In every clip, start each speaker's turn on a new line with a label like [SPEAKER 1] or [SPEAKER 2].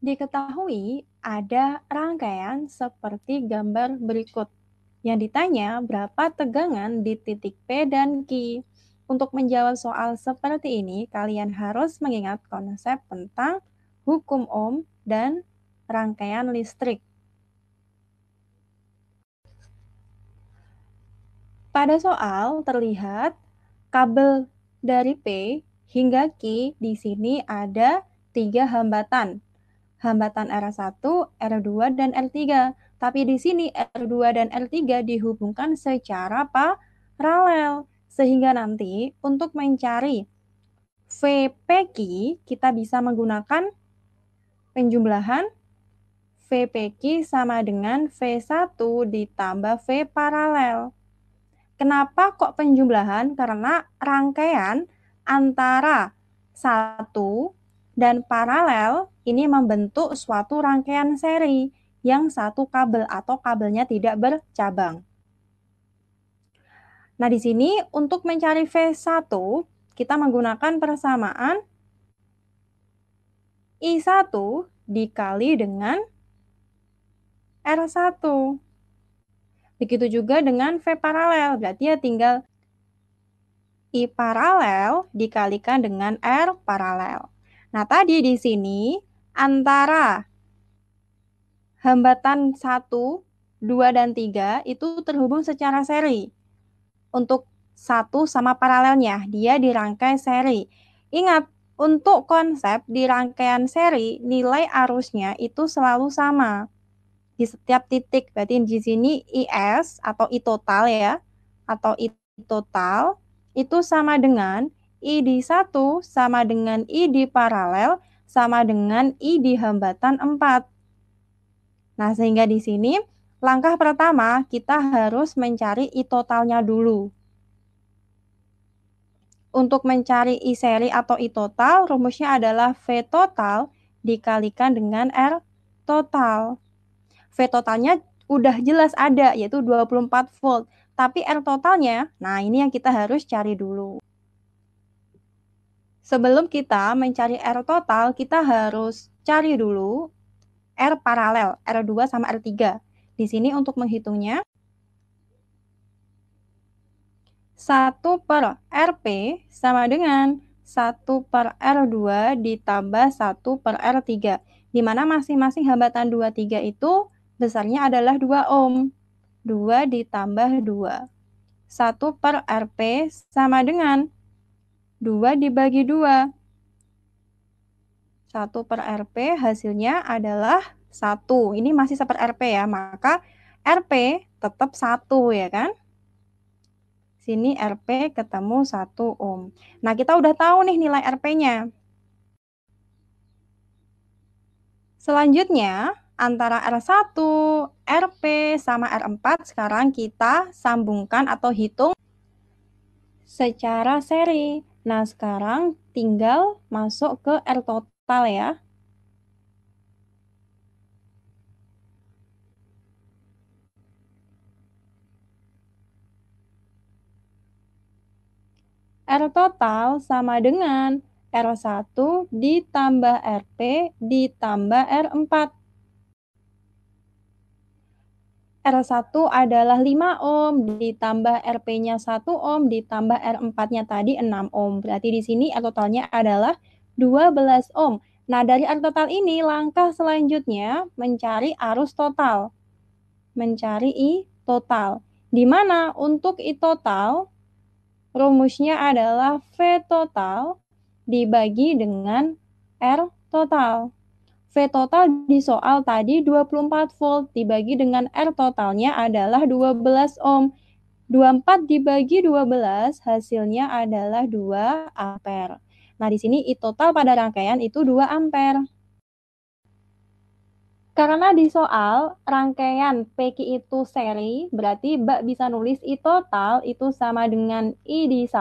[SPEAKER 1] Diketahui ada rangkaian seperti gambar berikut. Yang ditanya berapa tegangan di titik P dan Q. Untuk menjawab soal seperti ini, kalian harus mengingat konsep tentang hukum ohm dan rangkaian listrik. Pada soal terlihat kabel dari P hingga Q di sini ada tiga hambatan hambatan R1, R2, dan R3. Tapi di sini R2 dan R3 dihubungkan secara paralel. Sehingga nanti untuk mencari VPQ kita bisa menggunakan penjumlahan VPQ sama dengan V1 ditambah V paralel. Kenapa kok penjumlahan? Karena rangkaian antara 1 dan paralel ini membentuk suatu rangkaian seri yang satu kabel atau kabelnya tidak bercabang. Nah, di sini untuk mencari V1, kita menggunakan persamaan I1 dikali dengan R1. Begitu juga dengan V paralel, berarti ya tinggal I paralel dikalikan dengan R paralel. Nah, tadi di sini antara hambatan 1, 2, dan 3 itu terhubung secara seri. Untuk satu sama paralelnya, dia dirangkai seri. Ingat, untuk konsep di seri, nilai arusnya itu selalu sama di setiap titik. Berarti di sini IS atau I total ya, atau I total itu sama dengan ID1 sama dengan ID paralel sama dengan ID hambatan 4. Nah, sehingga di sini langkah pertama kita harus mencari I totalnya dulu. Untuk mencari I seri atau I total, rumusnya adalah V total dikalikan dengan R total. V totalnya udah jelas ada, yaitu 24 volt. Tapi R totalnya, nah ini yang kita harus cari dulu sebelum kita mencari R total, kita harus cari dulu R paralel, R2 sama R3. Di sini untuk menghitungnya, 1 per RP sama dengan 1 per R2 ditambah 1 per R3, di mana masing-masing hambatan 23 itu besarnya adalah 2 ohm. 2 ditambah 2. 1 per RP sama dengan 2 dibagi 2. 1 per RP hasilnya adalah 1. Ini masih 1 per RP ya, maka RP tetap 1 ya kan? Sini RP ketemu 1 ohm. Nah, kita udah tahu nih nilai RP-nya. Selanjutnya, antara R1, RP, sama R4 sekarang kita sambungkan atau hitung secara seri. Nah, sekarang tinggal masuk ke R total ya. R total sama dengan R1 ditambah RP ditambah R4. R1 adalah 5 ohm ditambah RP-nya 1 ohm ditambah R4-nya tadi 6 ohm. Berarti di sini R totalnya adalah 12 ohm. Nah, dari R total ini langkah selanjutnya mencari arus total. Mencari I total. Di mana untuk I total rumusnya adalah V total dibagi dengan R total. V total di soal tadi 24 volt dibagi dengan R totalnya adalah 12 ohm. 24 dibagi 12 hasilnya adalah 2 ampere. Nah, di sini I total pada rangkaian itu 2 ampere. Karena di soal rangkaian PQ itu seri, berarti Mbak bisa nulis I total itu sama dengan I di 1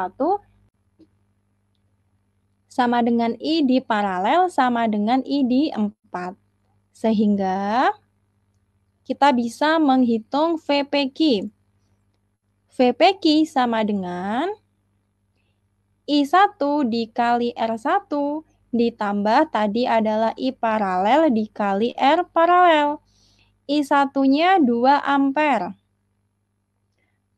[SPEAKER 1] sama dengan I di paralel sama dengan I di 4 tepat. Sehingga kita bisa menghitung VPQ. VPQ sama dengan I1 dikali R1 ditambah tadi adalah I paralel dikali R paralel. I1-nya 2 ampere.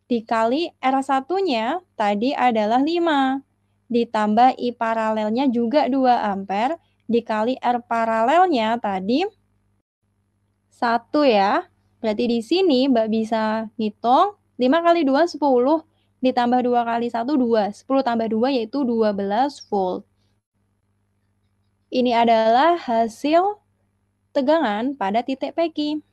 [SPEAKER 1] Dikali R1-nya tadi adalah 5. Ditambah I paralelnya juga 2 ampere dikali R paralelnya tadi 1 ya. Berarti di sini Mbak bisa ngitung 5 kali 2 10 ditambah 2 kali 1 2. 10 tambah 2 yaitu 12 volt. Ini adalah hasil tegangan pada titik peki.